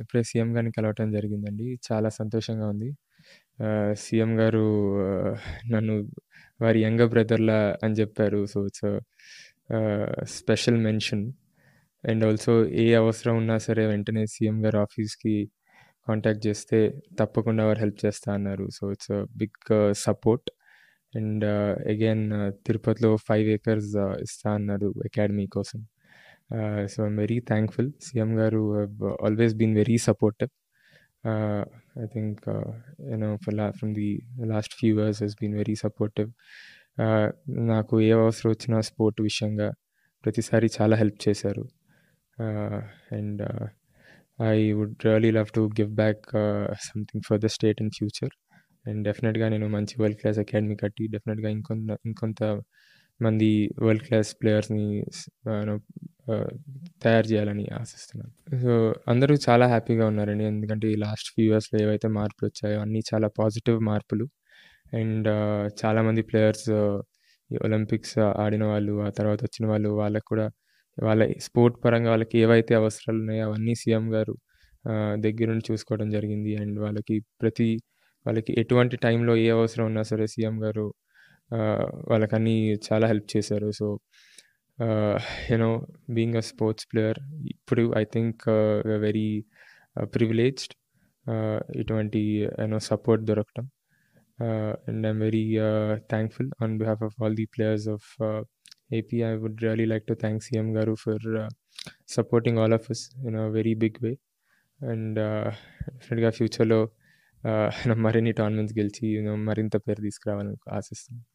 ఇప్పుడే సీఎం గారిని కలవటం జరిగిందండి. చాలా సంతోషంగా ఉంది. సీఎం గారు నన్ను వారి యంగ బ్రదర్‌లా అని చెప్పారు so, it's special mention. And also ఏ అవసరం ఉన్నా సరే వెంటనే సీఎం గారు ఆఫీస్‌కి కాంటాక్ట్ చేస్తే తప్పకుండా వారు హెల్ప్ చేస్తా అన్నారు. So, it's big support. And again తిరుపతిలో ఫైవ్ ఏకర్స్ ఇస్తా అన్నారు అకాడమీ కోసం. So I'm very thankful CM garu always been very supportive I think you know from the last few years he's been very supportive నాకు ఏ అవసరం వచ్చినా స్పోర్ట్ విషయంగా ప్రతిసారి చాలా హెల్ప్ చేశారు and I would really love to give back something for the state in future and డెఫినెట్గా నేను మంచి వరల్డ్ క్లాస్ అకాడమీ కట్టి డెఫినెట్గా ఇంకొంత ఇంకొంత మంది వరల్డ్ క్లాస్ ప్లేయర్స్ని తయారు చేయాలని ఆశిస్తున్నాను సో అందరూ చాలా హ్యాపీగా ఉన్నారండి ఎందుకంటే ఈ లాస్ట్ ఫ్యూ ఇయర్స్లో ఏవైతే మార్పులు వచ్చాయో అన్నీ చాలా పాజిటివ్ మార్పులు అండ్ చాలామంది ప్లేయర్స్ ఒలింపిక్స్ ఆడిన వాళ్ళు ఆ తర్వాత వచ్చిన వాళ్ళు వాళ్ళకు కూడా వాళ్ళ స్పోర్ట్ పరంగా వాళ్ళకి ఏవైతే అవసరాలు ఉన్నాయో అవన్నీ సీఎం గారు దగ్గరుండి చూసుకోవడం జరిగింది అండ్ వాళ్ళకి ప్రతి వాళ్ళకి ఎటువంటి టైంలో ఏ అవసరం ఉన్నా సరే సీఎం గారు వాళ్ళకన్నీ చాలా హెల్ప్ చేశారు so Uh, you know, being a sports player, I think uh, we're very uh, privileged. to it you support the Raktam. Uh, and I'm very thankful on behalf of all the players of AP. I would really like to thank CM Garu for supporting all of us in a very big way. And definitely, uh, future lo, uh, you know, Marini tournaments gelchi, you know, Marinta per this kravan asistam.